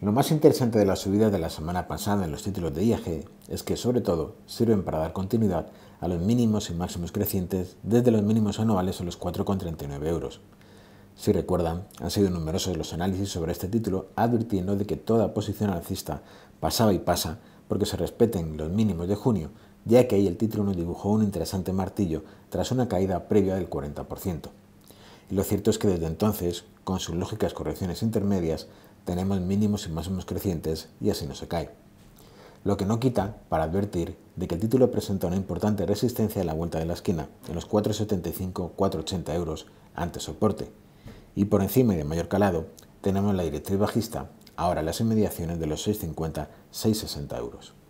Lo más interesante de la subida de la semana pasada en los títulos de IAG es que sobre todo sirven para dar continuidad a los mínimos y máximos crecientes desde los mínimos anuales a los 4,39 euros. Si recuerdan, han sido numerosos los análisis sobre este título advirtiendo de que toda posición alcista pasaba y pasa porque se respeten los mínimos de junio, ya que ahí el título nos dibujó un interesante martillo tras una caída previa del 40%. Y lo cierto es que desde entonces, con sus lógicas correcciones intermedias, tenemos mínimos y máximos crecientes y así no se cae. Lo que no quita para advertir de que el título presenta una importante resistencia a la vuelta de la esquina, en los 4,75-4,80 euros ante soporte. Y por encima y de mayor calado, tenemos la directriz bajista, ahora las inmediaciones de los 6,50-6,60 euros.